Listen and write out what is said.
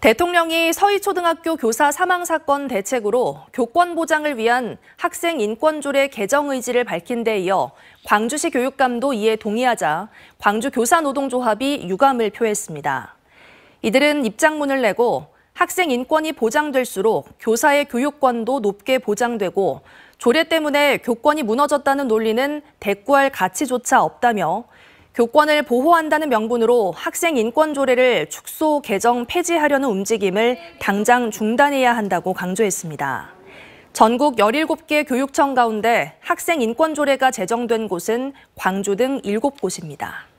대통령이 서희초등학교 교사 사망 사건 대책으로 교권 보장을 위한 학생 인권조례 개정 의지를 밝힌 데 이어 광주시 교육감도 이에 동의하자 광주 교사노동조합이 유감을 표했습니다. 이들은 입장문을 내고 학생 인권이 보장될수록 교사의 교육권도 높게 보장되고 조례 때문에 교권이 무너졌다는 논리는 대꾸할 가치조차 없다며 교권을 보호한다는 명분으로 학생 인권 조례를 축소 개정 폐지하려는 움직임을 당장 중단해야 한다고 강조했습니다. 전국 17개 교육청 가운데 학생 인권 조례가 제정된 곳은 광주 등 7곳입니다.